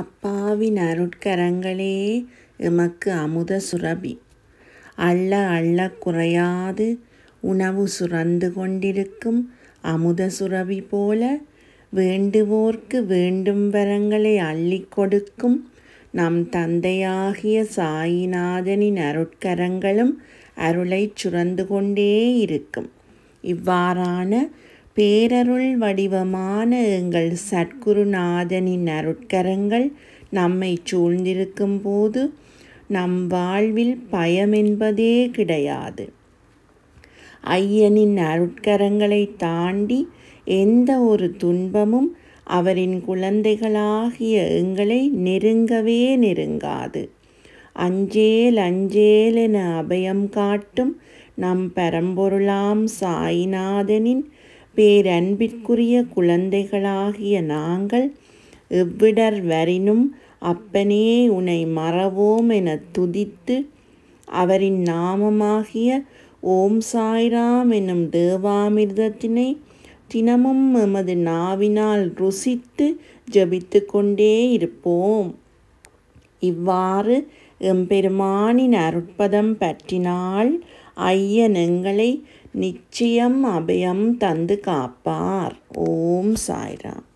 அப்பாவின் அருட்கரங்களே எமக்கு அமுத சுரபி அள்ள அள்ள குறையாது உணவு சுரந்து கொண்டிருக்கும் அமுத சுரபி போல வேண்டுவோர்க்கு வேண்டும் வரங்களை அள்ளி கொடுக்கும் நம் தந்தையாகிய சாயிநாதனின் அருட்கரங்களும் அருளை சுரந்து கொண்டே இருக்கும் இவ்வாறான பேரருள் வடிவமான எங்கள் சத்குருநாதனின் அருட்கரங்கள் நம்மை சூழ்ந்திருக்கும் போது நம் வாழ்வில் பயம் என்பதே கிடையாது ஐயனின் அருட்கரங்களை தாண்டி எந்த ஒரு துன்பமும் அவரின் குழந்தைகளாகிய எங்களை நெருங்கவே நெருங்காது அஞ்சேல் அஞ்சேல் என அபயம் காட்டும் நம் பெரம்பொருளாம் சாய்நாதனின் பேரன்பிற்குரிய குழந்தைகளாகிய நாங்கள் எவ்விடர் வரினும் அப்பனே உனை மறவோம் என துதித்து அவரின் நாமமாகிய ஓம் சாய்ராம் எனும் தேவாமிர்தத்தினை தினமும் எமது நாவினால் ருசித்து ஜபித்து கொண்டே இருப்போம் இவ்வாறு எம்பெருமானின் அருட்பதம் பற்றினால் ஐயன் எங்களை நிச்சயம் அபயம் தந்து காப்பார் ஓம் சாய்ராம்